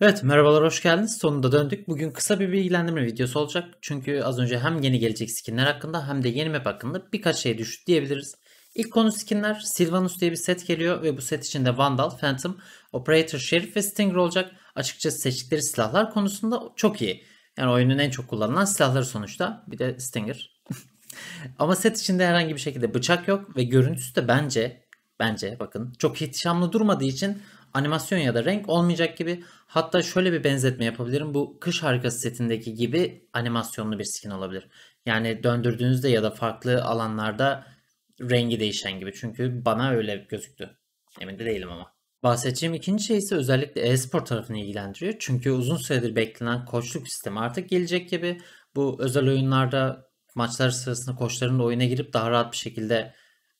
Evet merhabalar hoş geldiniz. Sonunda döndük. Bugün kısa bir bilgilendirme videosu olacak. Çünkü az önce hem yeni gelecek skinler hakkında hem de yeni map hakkında birkaç şey düştü diyebiliriz. İlk konu skinler. Sylvanus diye bir set geliyor ve bu set içinde Vandal, Phantom, Operator, Sheriff ve Stinger olacak. Açıkçası seçtikleri silahlar konusunda çok iyi. Yani oyunun en çok kullanılan silahları sonuçta. Bir de Stinger. Ama set içinde herhangi bir şekilde bıçak yok ve görüntüsü de bence bence bakın çok ihtişamlı durmadığı için animasyon ya da renk olmayacak gibi. Hatta şöyle bir benzetme yapabilirim. Bu kış harikası setindeki gibi animasyonlu bir skin olabilir. Yani döndürdüğünüzde ya da farklı alanlarda rengi değişen gibi. Çünkü bana öyle gözüktü. Emin de değilim ama. Bahsedeceğim ikinci şey ise özellikle e-spor tarafını ilgilendiriyor. Çünkü uzun süredir beklenen koçluk sistemi artık gelecek gibi. Bu özel oyunlarda maçlar sırasında koçların da oyuna girip daha rahat bir şekilde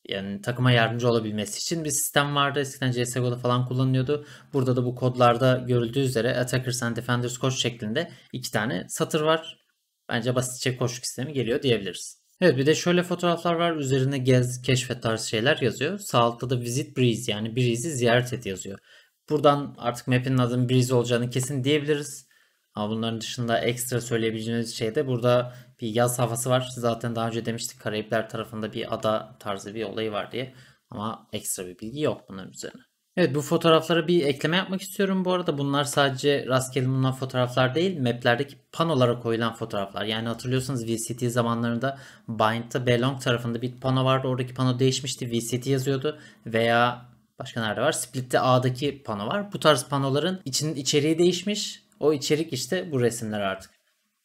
yani takıma yardımcı olabilmesi için bir sistem vardı. Eskiden CSGO'da falan kullanılıyordu. Burada da bu kodlarda görüldüğü üzere Attackers and Defenders Coach şeklinde iki tane satır var. Bence basitçe koşuk sistemi geliyor diyebiliriz. Evet bir de şöyle fotoğraflar var. Üzerine gez, keşfet tarzı şeyler yazıyor. Sağ altta da visit Breeze yani Breeze'i ziyaret et yazıyor. Buradan artık map'in adının Breeze olacağını kesin diyebiliriz. Ama bunların dışında ekstra söyleyebileceğiniz şey de burada bir yaz havası var. Zaten daha önce demiştik Karayipler tarafında bir ada tarzı bir olayı var diye. Ama ekstra bir bilgi yok bunların üzerine. Evet bu fotoğraflara bir ekleme yapmak istiyorum bu arada. Bunlar sadece rastgele bulunan fotoğraflar değil, maplerdeki panolara koyulan fotoğraflar. Yani hatırlıyorsanız VCT zamanlarında Bind'da Belong tarafında bir pano vardı. Oradaki pano değişmişti. VCT yazıyordu veya başka nerede var? Split'te A'daki pano var. Bu tarz panoların içinin içeriği değişmiş o içerik işte bu resimler artık.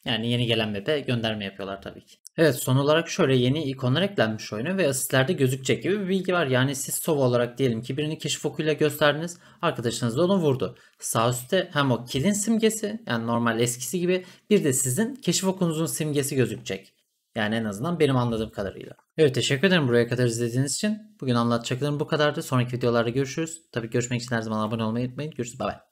Yani yeni gelen bebe gönderme yapıyorlar tabii ki. Evet son olarak şöyle yeni ikonlar eklenmiş oyunu ve asistlerde gözükecek gibi bir bilgi var. Yani siz sova olarak diyelim ki birini keşif okuyla gösterdiniz. Arkadaşınız da onu vurdu. Sağ üstte hem o kilin simgesi yani normal eskisi gibi bir de sizin keşif okunuzun simgesi gözükecek. Yani en azından benim anladığım kadarıyla. Evet teşekkür ederim buraya kadar izlediğiniz için. Bugün anlatacaklarım bu kadardı. Sonraki videolarda görüşürüz. Tabii görüşmek için her zaman abone olmayı unutmayın. Görüşürüz. Bay bay.